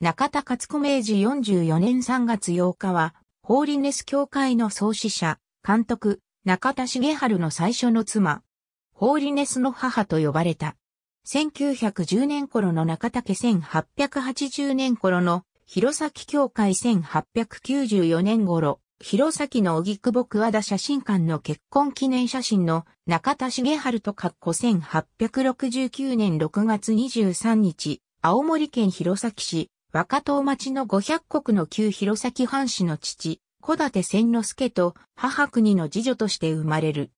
中田勝子明治44年3月8日は、ホーリネス協会の創始者、監督、中田茂春の最初の妻、ホーリネスの母と呼ばれた。1910年頃の中竹1880年頃の弘前協会1894年頃、弘前の荻窪桑田写真館の結婚記念写真の中田茂春と括弧1869年6月23日、青森県弘前市若党町の五百国の旧弘前藩士の父、小立千之助と母国の次女として生まれる。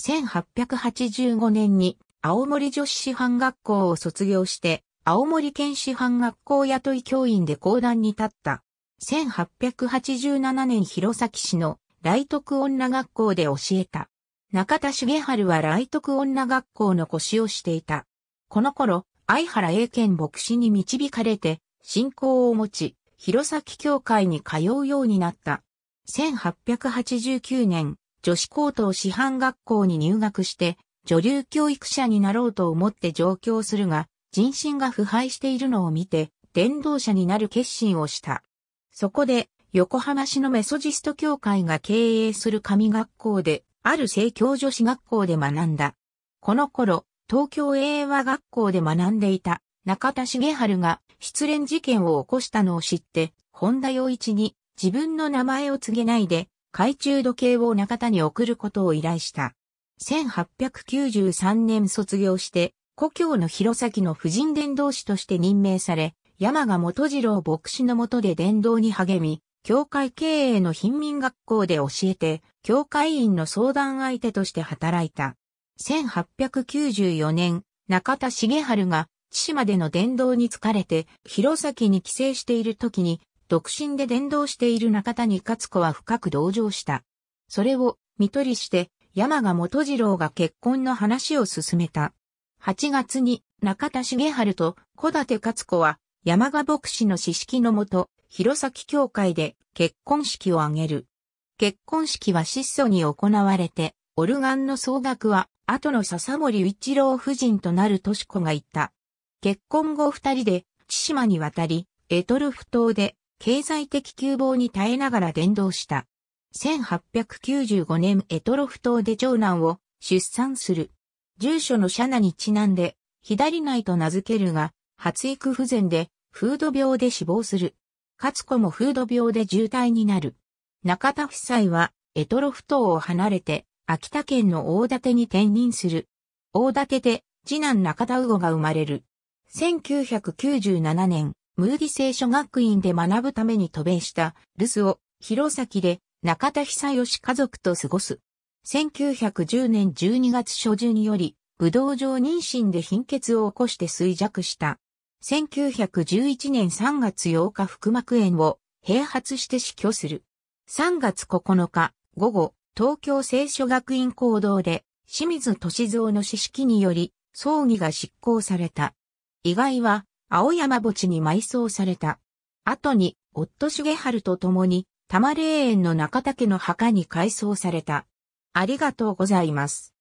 1885年に青森女子師範学校を卒業して、青森県師範学校雇い教員で講談に立った。1887年弘前市の来徳女学校で教えた。中田重春は来徳女学校の腰をしていた。この頃、相原英健牧師に導かれて、信仰を持ち、弘前教会に通うようになった。1889年、女子高等師範学校に入学して、女流教育者になろうと思って上京するが、人心が腐敗しているのを見て、伝道者になる決心をした。そこで、横浜市のメソジスト教会が経営する神学校で、ある聖教女子学校で学んだ。この頃、東京英和学校で学んでいた中田茂春が失恋事件を起こしたのを知って、本田洋一に自分の名前を告げないで、懐中時計を中田に送ることを依頼した。1893年卒業して、故郷の弘前の婦人伝道師として任命され、山賀元次郎牧師の下で伝道に励み、教会経営の貧民学校で教えて、教会員の相談相手として働いた。1894年、中田茂春が千島での伝道に疲れて、弘前に帰省している時に、独身で伝道している中谷勝子は深く同情した。それを、見取りして、山賀元次郎が結婚の話を進めた。8月に、中田茂春と小立勝子は、山賀牧師の指式のもと、弘前教会で結婚式を挙げる。結婚式は質素に行われて、オルガンの総額は、後の笹森一郎夫人となる敏子が言った。結婚後二人で千島に渡り、エトルフ島で経済的窮乏に耐えながら伝道した。1895年エトロフ島で長男を出産する。住所のシャナにちなんで、左内と名付けるが、発育不全で、フード病で死亡する。勝子もフード病で重体になる。中田夫妻は、エトロフ島を離れて、秋田県の大館に転任する。大館で、次男中田魚が生まれる。1997年、ムーディ聖書学院で学ぶために渡米した留守を弘前で中田久義家族と過ごす。1910年12月初旬より、武道上妊娠で貧血を起こして衰弱した。1911年3月8日腹膜炎を併発して死去する。3月9日午後、東京聖書学院講堂で清水敏蔵の指式により葬儀が執行された。意外は青山墓地に埋葬された。後に夫重春と共に多摩霊園の中竹の墓に改葬された。ありがとうございます。